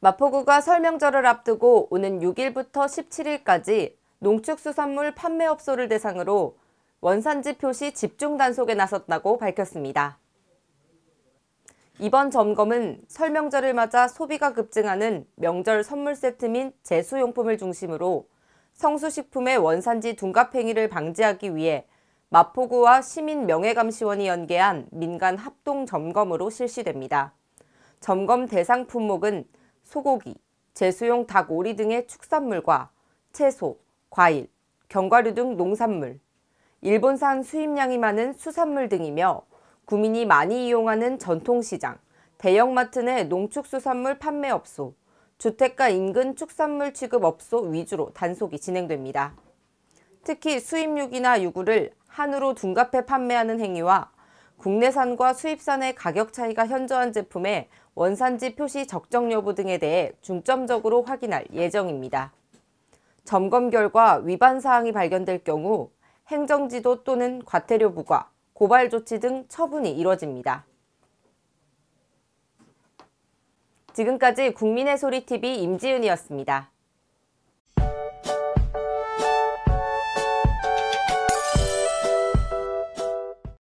마포구가 설명절을 앞두고 오는 6일부터 17일까지 농축수산물 판매업소를 대상으로 원산지 표시 집중 단속에 나섰다고 밝혔습니다. 이번 점검은 설명절을 맞아 소비가 급증하는 명절 선물 세트 및 제수용품을 중심으로 성수식품의 원산지 둔갑행위를 방지하기 위해 마포구와 시민명예감시원이 연계한 민간 합동 점검으로 실시됩니다. 점검 대상 품목은 소고기, 제수용 닭, 오리 등의 축산물과 채소, 과일, 견과류 등 농산물, 일본산 수입량이 많은 수산물 등이며 구민이 많이 이용하는 전통시장, 대형마트 내 농축수산물 판매업소, 주택가 인근 축산물 취급업소 위주로 단속이 진행됩니다. 특히 수입육이나 유구를 한우로 둔갑해 판매하는 행위와 국내산과 수입산의 가격 차이가 현저한 제품의 원산지 표시 적정 여부 등에 대해 중점적으로 확인할 예정입니다. 점검 결과 위반 사항이 발견될 경우 행정지도 또는 과태료 부과, 고발 조치 등 처분이 이뤄집니다. 지금까지 국민의 소리 TV 임지은이었습니다.